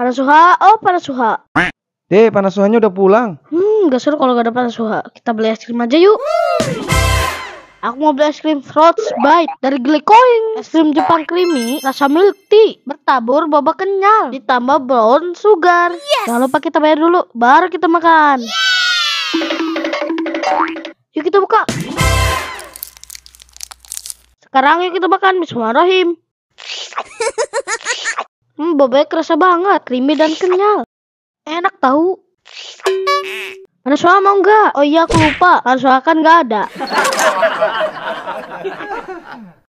Panasuha, oh Panasuha. Deh, Panasuhanya udah pulang. Hmm, gak seru kalau gak ada Panasuha. Kita beli es krim aja yuk. Aku mau beli es krim Frost Bite dari Glicoin. Es krim Jepang creamy, rasa milk tea, bertabur boba kenyal, ditambah brown sugar. Yes. Jangan lupa kita bayar dulu, baru kita makan. Yeah. Yuk kita buka. Sekarang yuk kita makan. Bismillahirrahmanirrahim bobek kerasa banget, creamy dan kenyal. Enak tahu. Ada soal mau enggak? Oh iya aku lupa, kan soal kan nggak ada.